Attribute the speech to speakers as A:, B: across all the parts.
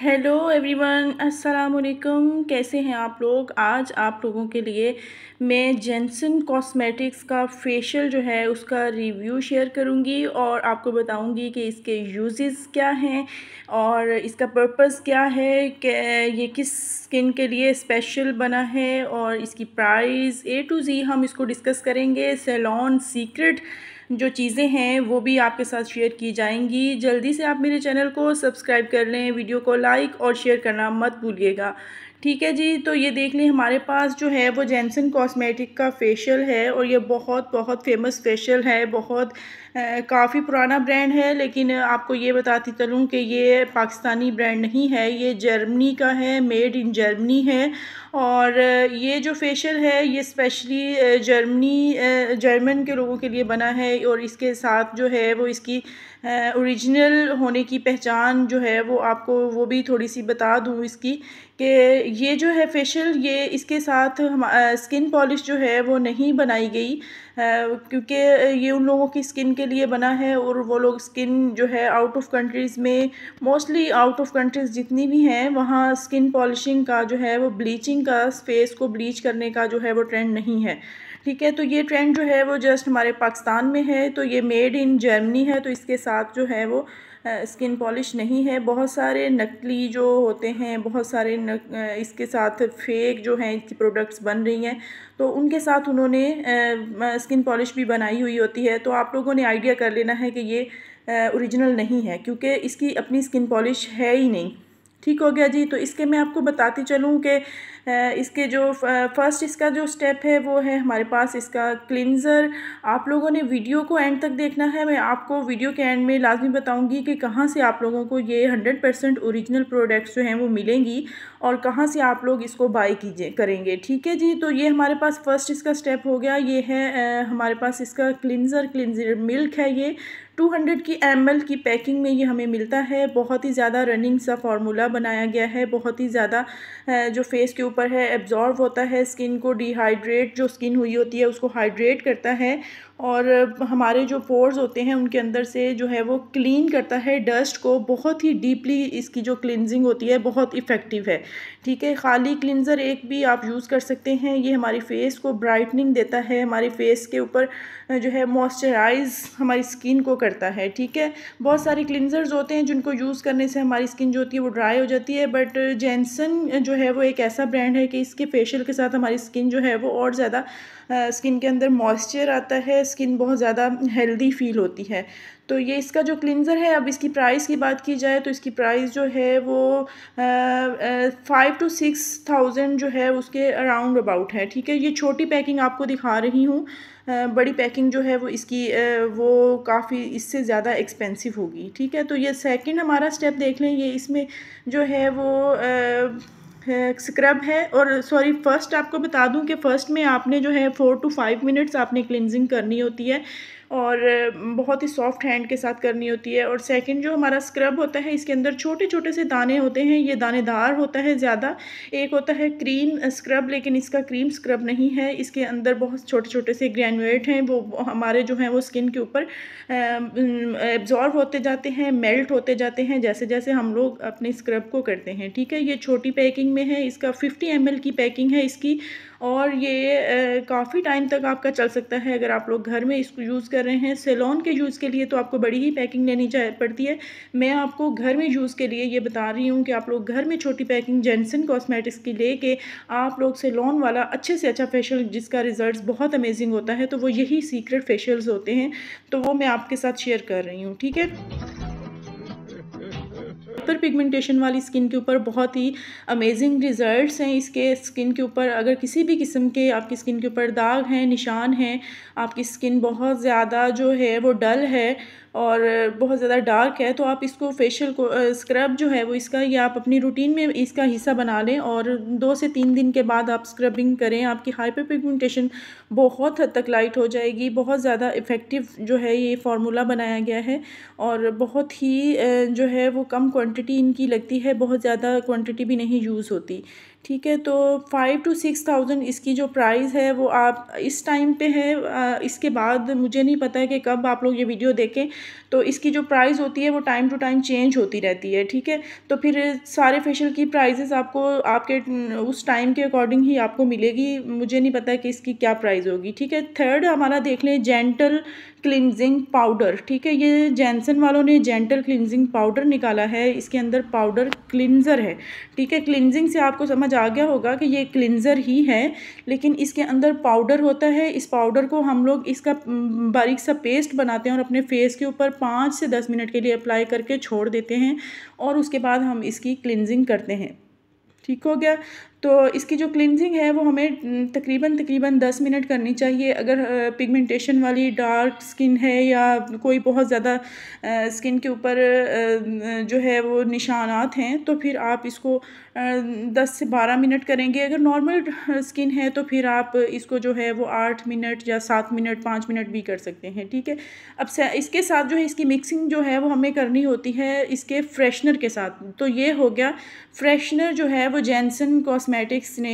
A: hello everyone अस्सलाम वालेकुम कैसे हैं आप लोग आज आप लोगों के लिए मैं जेंसन कॉस्मेटिक्स का फेशियल जो है उसका रिव्यू शेयर करूंगी और आपको बताऊंगी कि इसके यूजेस क्या हैं और इसका पर्पस क्या है कि ये किस स्किन के लिए स्पेशल बना है और इसकी प्राइस ए टू जी हम इसको डिस्कस करेंगे सेलॉन सीक्रेट जो चीज़ें हैं वो भी आपके साथ शेयर की जाएंगी जल्दी से आप मेरे चैनल को सब्सक्राइब कर लें वीडियो को लाइक और शेयर करना मत भूलिएगा ठीक है जी तो ये देख लें हमारे पास जो है वो जेंसन कॉस्मेटिक का फेशियल है और ये बहुत बहुत फेमस फेशियल है बहुत काफ़ी पुराना ब्रांड है लेकिन आपको ये बताती चलूँ कि ये पाकिस्तानी ब्रांड नहीं है ये जर्मनी का है मेड इन जर्मनी है और ये जो फेशियल है ये स्पेशली जर्मनी जर्मन के लोगों के लिए बना है और इसके साथ जो है वो इसकी ओरिजिनल होने की पहचान जो है वो आपको वो भी थोड़ी सी बता दूँ इसकी कि ये जो है फेशियल ये इसके साथ हम स्किन पॉलिश जो है वो नहीं बनाई गई क्योंकि ये उन लोगों की स्किन के के लिए बना है और वो लोग स्किन जो है आउट ऑफ कंट्रीज़ में मोस्टली आउट ऑफ कंट्रीज़ जितनी भी हैं वहाँ स्किन पॉलिशिंग का जो है वो ब्लीचिंग का फेस को ब्लीच करने का जो है वो ट्रेंड नहीं है ठीक है तो ये ट्रेंड जो है वो जस्ट हमारे पाकिस्तान में है तो ये मेड इन जर्मनी है तो इसके साथ जो है वो स्किन पॉलिश नहीं है बहुत सारे नकली जो होते हैं बहुत सारे नक, इसके साथ फेक जो हैं इसकी प्रोडक्ट्स बन रही हैं तो उनके साथ उन्होंने स्किन पॉलिश भी बनाई हुई होती है तो आप लोगों ने आइडिया कर लेना है कि ये ओरिजिनल नहीं है क्योंकि इसकी अपनी स्किन पॉलिश है ही नहीं ठीक हो गया जी तो इसके मैं आपको बताती चलूँ कि इसके जो फर्स्ट इसका जो स्टेप है वो है हमारे पास इसका क्लिनज़र आप लोगों ने वीडियो को एंड तक देखना है मैं आपको वीडियो के एंड में लाजमी बताऊंगी कि कहाँ से आप लोगों को ये हंड्रेड परसेंट औरिजिनल प्रोडक्ट्स जो हैं वो मिलेंगी और कहाँ से आप लोग इसको बाई कीजिए करेंगे ठीक है जी तो ये हमारे पास फ़र्स्ट इसका स्टेप हो गया ये है हमारे पास इसका क्लिनज़र क्लिनज़र मिल्क है ये 200 की एम की पैकिंग में ये हमें मिलता है बहुत ही ज़्यादा रनिंग सा फार्मूला बनाया गया है बहुत ही ज़्यादा जो फेस के ऊपर है एब्जॉर्व होता है स्किन को डिहाइड्रेट जो स्किन हुई होती है उसको हाइड्रेट करता है और हमारे जो पोर्स होते हैं उनके अंदर से जो है वो क्लीन करता है डस्ट को बहुत ही डीपली इसकी जो क्लिनजिंग होती है बहुत इफ़ेक्टिव है ठीक है खाली क्लिनज़र एक भी आप यूज़ कर सकते हैं ये हमारी फेस को ब्राइटनिंग देता है हमारी फेस के ऊपर जो है मॉइस्चराइज़ हमारी स्किन को करता है ठीक है बहुत सारे क्लिनजर्स होते हैं जिनको यूज़ करने से हमारी स्किन जो होती है वो ड्राई हो जाती है बट जेंसन जो है वो एक ऐसा ब्रांड है कि इसके फेशियल के साथ हमारी स्किन जो है वो और ज़्यादा स्किन के अंदर मॉइस्चर आता है स्किन बहुत ज़्यादा हेल्दी फील होती है तो ये इसका जो क्लिनज़र है अब इसकी प्राइस की बात की जाए तो इसकी प्राइस जो है वो फ़ाइव टू सिक्स थाउजेंड जो है उसके अराउंड अबाउट है ठीक है ये छोटी पैकिंग आपको दिखा रही हूँ बड़ी पैकिंग जो है वो इसकी आ, वो काफ़ी इससे ज़्यादा एक्सपेंसिव होगी ठीक है तो ये सेकंड हमारा स्टेप देख लें ये इसमें जो है वो आ, स्क्रब है और सॉरी फर्स्ट आपको बता दूं कि फ़र्स्ट में आपने जो है फ़ोर टू फाइव मिनट्स आपने क्लिनजिंग करनी होती है और बहुत ही सॉफ्ट हैंड के साथ करनी होती है और सेकंड जो हमारा स्क्रब होता है इसके अंदर छोटे छोटे से दाने होते हैं ये दानेदार होता है ज़्यादा एक होता है क्रीम स्क्रब लेकिन इसका क्रीम स्क्रब नहीं है इसके अंदर बहुत छोटे छोटे से ग्रेनुएट हैं वो हमारे जो हैं वो स्किन के ऊपर एब्जॉर्व होते जाते हैं मेल्ट होते जाते हैं जैसे जैसे हम लोग अपने स्क्रब को करते हैं ठीक है ये छोटी पैकिंग में है इसका फिफ्टी एम की पैकिंग है इसकी और ये काफ़ी टाइम तक आपका चल सकता है अगर आप लोग घर में इसको यूज़ कर रहे हैं सेलोन के यूज़ के लिए तो आपको बड़ी ही पैकिंग लेनी चाहिए पड़ती है मैं आपको घर में यूज़ के लिए ये बता रही हूँ कि आप लोग घर में छोटी पैकिंग जेंसन कॉस्मेटिक्स की ले के आप लोग सेलोन वाला अच्छे से अच्छा फेशियल जिसका रिजल्ट बहुत अमेजिंग होता है तो वो यही सीक्रेट फेशियल्स होते हैं तो वो मैं आपके साथ शेयर कर रही हूँ ठीक है हाइपर पिगमेंटेशन वाली स्किन के ऊपर बहुत ही अमेजिंग रिजल्ट्स हैं इसके स्किन के ऊपर अगर किसी भी किस्म के आपकी स्किन के ऊपर दाग हैं निशान हैं आपकी स्किन बहुत ज़्यादा जो है वो डल है और बहुत ज़्यादा डार्क है तो आप इसको फेशियल को स्क्रब जो है वो इसका या आप अपनी रूटीन में इसका हिस्सा बना लें और दो से तीन दिन के बाद आप स्क्रबिंग करें आपकी हाइपर पिगमेंटेशन बहुत हद तक लाइट हो जाएगी बहुत ज़्यादा इफ़ेक्टिव जो है ये फार्मूला बनाया गया है और बहुत ही जो है वो कम क्वान्टिटी इनकी लगती है बहुत ज़्यादा क्वान्टिटी भी नहीं यूज़ होती ठीक है तो फाइव टू सिक्स थाउजेंड इसकी जो प्राइस है वो आप इस टाइम पे है इसके बाद मुझे नहीं पता है कि कब आप लोग ये वीडियो देखें तो इसकी जो प्राइस होती है वो टाइम टू टाइम चेंज होती रहती है ठीक है तो फिर सारे फेशियल की प्राइजेस आपको आपके उस टाइम के अकॉर्डिंग ही आपको मिलेगी मुझे नहीं पता कि इसकी क्या प्राइस होगी ठीक है थर्ड हमारा देख लें जेंटल क्लिनजिंग पाउडर ठीक है ये जैनसन वालों ने जेंटल क्लिनजिंग पाउडर निकाला है इसके अंदर पाउडर क्लिनज़र है ठीक है क्लिनजिंग से आपको समझ आ गया होगा कि ये क्लिनज़र ही है लेकिन इसके अंदर पाउडर होता है इस पाउडर को हम लोग इसका बारीक सा पेस्ट बनाते हैं और अपने फेस के ऊपर पाँच से दस मिनट के लिए अप्लाई करके छोड़ देते हैं और उसके बाद हम इसकी क्लिनजिंग करते हैं ठीक हो गया तो इसकी जो क्लिनजिंग है वो हमें तकरीबन तकरीबन दस मिनट करनी चाहिए अगर पिगमेंटेशन वाली डार्क स्किन है या कोई बहुत ज़्यादा स्किन के ऊपर जो है वो निशानात हैं तो फिर आप इसको दस से बारह मिनट करेंगे अगर नॉर्मल स्किन है तो फिर आप इसको जो है वो आठ मिनट या सात मिनट पाँच मिनट भी कर सकते हैं ठीक है अब इसके साथ जो है इसकी मिक्सिंग जो है वो हमें करनी होती है इसके फ्रेशनर के साथ तो ये हो गया फ्रेशनर जो है वो जैनसन कॉस कॉस्मेटिक्स ने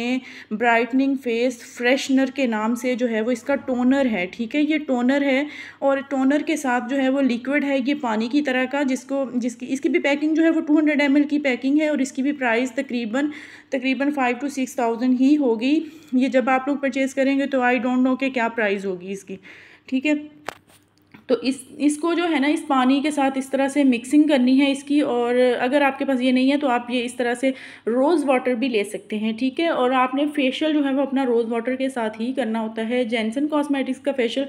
A: ब्राइटनिंग फेस फ्रेशनर के नाम से जो है वो इसका टोनर है ठीक है ये टोनर है और टोनर के साथ जो है वो लिक्विड है ये पानी की तरह का जिसको जिसकी इसकी भी पैकिंग जो है वो टू हंड्रेड एम एल की पैकिंग है और इसकी भी प्राइस तकरीबन तकरीबन फ़ाइव टू सिक्स थाउजेंड ही होगी ये जब आप लोग परचेज़ करेंगे तो आई डोंट नो कि क्या प्राइस होगी इसकी ठीक है तो इस इसको जो है ना इस पानी के साथ इस तरह से मिक्सिंग करनी है इसकी और अगर आपके पास ये नहीं है तो आप ये इस तरह से रोज़ वाटर भी ले सकते हैं ठीक है और आपने फेशियल जो है वो अपना रोज़ वाटर के साथ ही करना होता है जेंसन कॉस्मेटिक्स का फेशियल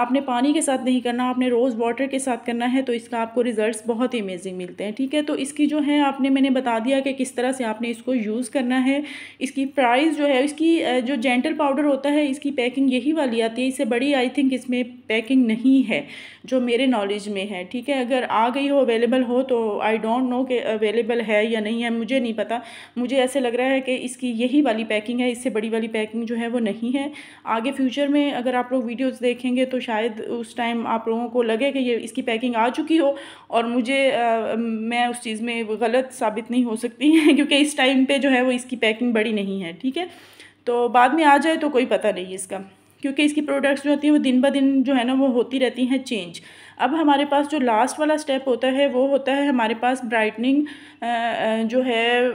A: आपने पानी के साथ नहीं करना आपने रोज़ वाटर के साथ करना है तो इसका आपको रिज़ल्ट बहुत ही अमेजिंग मिलते हैं ठीक है तो इसकी जो है आपने मैंने बता दिया कि किस तरह से आपने इसको यूज़ करना है इसकी प्राइस जो है इसकी जो जेंटल पाउडर होता है इसकी पैकिंग यही वाली आती है इससे बड़ी आई थिंक इसमें पैकिंग नहीं है जो मेरे नॉलेज में है ठीक है अगर आ गई हो अवेलेबल हो तो आई डोंट नो कि अवेलेबल है या नहीं है मुझे नहीं पता मुझे ऐसे लग रहा है कि इसकी यही वाली पैकिंग है इससे बड़ी वाली पैकिंग जो है वो नहीं है आगे फ्यूचर में अगर आप लोग वीडियोज़ देखेंगे तो शायद उस टाइम आप लोगों को लगे कि ये इसकी पैकिंग आ चुकी हो और मुझे आ, मैं उस चीज़ में गलत साबित नहीं हो सकती क्योंकि इस टाइम पे जो है वो इसकी पैकिंग बड़ी नहीं है ठीक है तो बाद में आ जाए तो कोई पता नहीं इसका क्योंकि इसकी प्रोडक्ट्स जो होती हैं वो दिन ब दिन जो है ना वो होती रहती हैं चेंज अब हमारे पास जो लास्ट वाला स्टेप होता है वो होता है हमारे पास ब्राइटनिंग जो है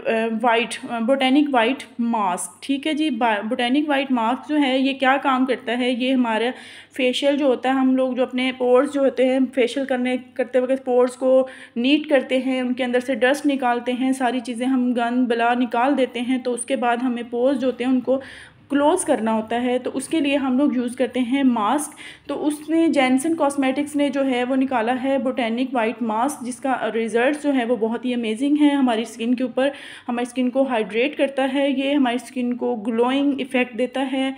A: वाइट बोटेनिक वाइट मास्क ठीक है जी बोटेनिक वाइट मास्क जो है ये क्या काम करता है ये हमारा फेशियल जो होता है हम लोग जो अपने पोर्स जो होते हैं फेशियल करने करते वक्त पोर्स को नीट करते हैं उनके अंदर से डस्ट निकालते हैं सारी चीज़ें हम गंद बला निकाल देते हैं तो उसके बाद हमें पोर्स जो होते हैं उनको क्लोज़ करना होता है तो उसके लिए हम लोग यूज़ करते हैं मास्क तो उसने जैनसन कॉस्मेटिक्स ने जो है वो निकाला है बोटेनिक वाइट मास्क जिसका रिज़ल्ट जो है वो बहुत ही अमेजिंग है हमारी स्किन के ऊपर हमारी स्किन को हाइड्रेट करता है ये हमारी स्किन को ग्लोइंग इफ़ेक्ट देता है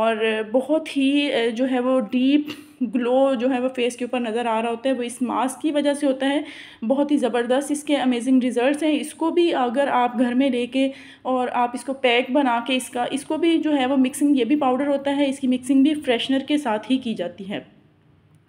A: और बहुत ही जो है वो डीप ग्लो जो है वो फेस के ऊपर नज़र आ रहा होता है वो इस मास्क की वजह से होता है बहुत ही ज़बरदस्त इसके अमेजिंग रिज़ल्ट हैं इसको भी अगर आप घर में लेके और आप इसको पैक बना के इसका इसको भी जो है वो मिक्सिंग ये भी पाउडर होता है इसकी मिक्सिंग भी फ्रेशनर के साथ ही की जाती है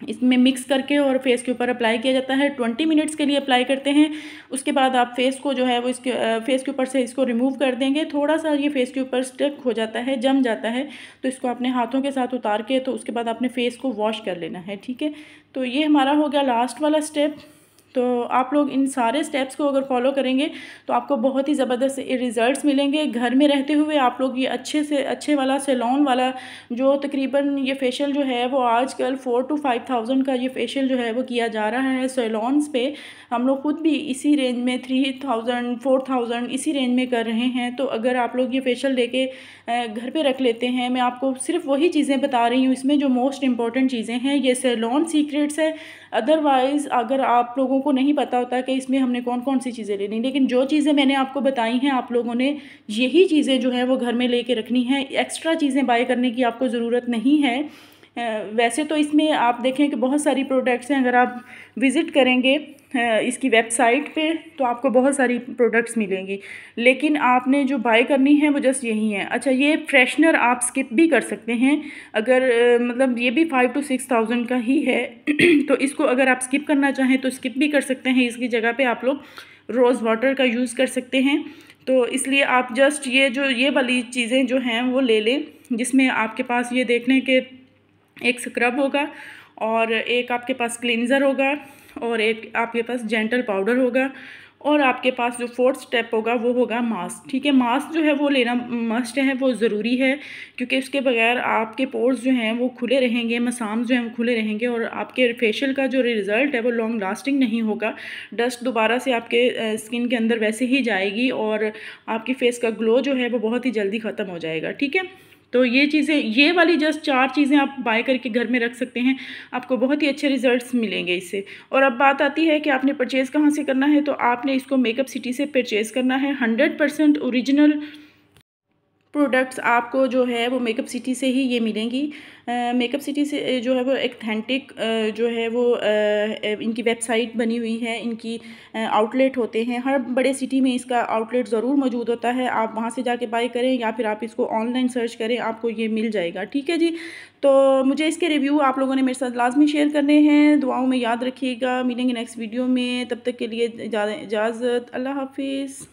A: इसमें मिक्स करके और फेस के ऊपर अप्लाई किया जाता है ट्वेंटी मिनट्स के लिए अप्लाई करते हैं उसके बाद आप फेस को जो है वो इसके फेस के ऊपर से इसको रिमूव कर देंगे थोड़ा सा ये फेस के ऊपर स्टक हो जाता है जम जाता है तो इसको अपने हाथों के साथ उतार के तो उसके बाद आपने फेस को वॉश कर लेना है ठीक है तो ये हमारा हो गया लास्ट वाला स्टेप तो आप लोग इन सारे स्टेप्स को अगर फॉलो करेंगे तो आपको बहुत ही ज़बरदस्त रिज़ल्ट्स मिलेंगे घर में रहते हुए आप लोग ये अच्छे से अच्छे वाला सेलोन वाला जो तकरीबन ये फेशियल जो है वो आजकल फ़ोर टू फाइव थाउजेंड का ये फेशियल जो है वो किया जा रहा है सेलोन्स पे हम लोग ख़ुद भी इसी रेंज में थ्री थाउजेंड फोर थाउजेंड इसी रेंज में कर रहे हैं तो अगर आप लोग ये फेशियल लेके घर पर रख लेते हैं मैं आपको सिर्फ वही चीज़ें बता रही हूँ इसमें जो मोस्ट इंपॉर्टेंट चीज़ें हैं ये सेलोन सीक्रेट्स है अदरवाइज़ अगर आप लोगों को नहीं पता होता कि इसमें हमने कौन कौन सी चीज़ें लेनी लेकिन जो चीज़ें मैंने आपको बताई हैं आप लोगों ने यही चीज़ें जो हैं वो घर में ले कर रखनी है एक्स्ट्रा चीज़ें बाय करने की आपको ज़रूरत नहीं है वैसे तो इसमें आप देखें कि बहुत सारी प्रोडक्ट्स हैं अगर आप विज़िट करेंगे इसकी वेबसाइट पे तो आपको बहुत सारी प्रोडक्ट्स मिलेंगी लेकिन आपने जो बाय करनी है वो जस्ट यही है अच्छा ये फ्रेशनर आप स्किप भी कर सकते हैं अगर मतलब ये भी फाइव टू सिक्स थाउजेंड का ही है तो इसको अगर आप स्किप करना चाहें तो स्किप भी कर सकते हैं इसकी जगह पे आप लोग रोज़ वाटर का यूज़ कर सकते हैं तो इसलिए आप जस्ट ये जो ये वाली चीज़ें जो हैं वो ले लें जिसमें आपके पास ये देख लें कि एक स्क्रब होगा और एक आपके पास क्लिनज़र होगा और एक आपके पास जेंटल पाउडर होगा और आपके पास जो फोर्थ स्टेप होगा वो होगा मास्क ठीक है मास्क जो है वो लेना मस्ट है वो ज़रूरी है क्योंकि उसके बगैर आपके पोर्स जो हैं वो खुले रहेंगे मसाम जो हैं वो खुले रहेंगे और आपके फेशियल का जो रिज़ल्ट है वो लॉन्ग लास्टिंग नहीं होगा डस्ट दोबारा से आपके स्किन के अंदर वैसे ही जाएगी और आपके फेस का ग्लो जो है वो बहुत ही जल्दी ख़त्म हो जाएगा ठीक है तो ये चीज़ें ये वाली जस्ट चार चीज़ें आप बाय करके घर में रख सकते हैं आपको बहुत ही अच्छे रिजल्ट्स मिलेंगे इससे और अब बात आती है कि आपने परचेज़ कहाँ से करना है तो आपने इसको मेकअप सिटी से परचेज़ करना है हंड्रेड परसेंट औरिजिनल प्रोडक्ट्स आपको जो है वो मेकअप सिटी से ही ये मिलेंगी मेकअप सिटी से जो है वो एक्थेंटिक जो है वो आ, इनकी वेबसाइट बनी हुई है इनकी आउटलेट होते हैं हर बड़े सिटी में इसका आउटलेट ज़रूर मौजूद होता है आप वहाँ से जाके बाई करें या फिर आप इसको ऑनलाइन सर्च करें आपको ये मिल जाएगा ठीक है जी तो मुझे इसके रिव्यू आप लोगों ने मेरे साथ लाजमी शेयर करने हैं दुआओं में याद रखिएगा मिलेंगे नेक्स्ट वीडियो में तब तक के लिए इजाज़त अल्लाह हाफिज़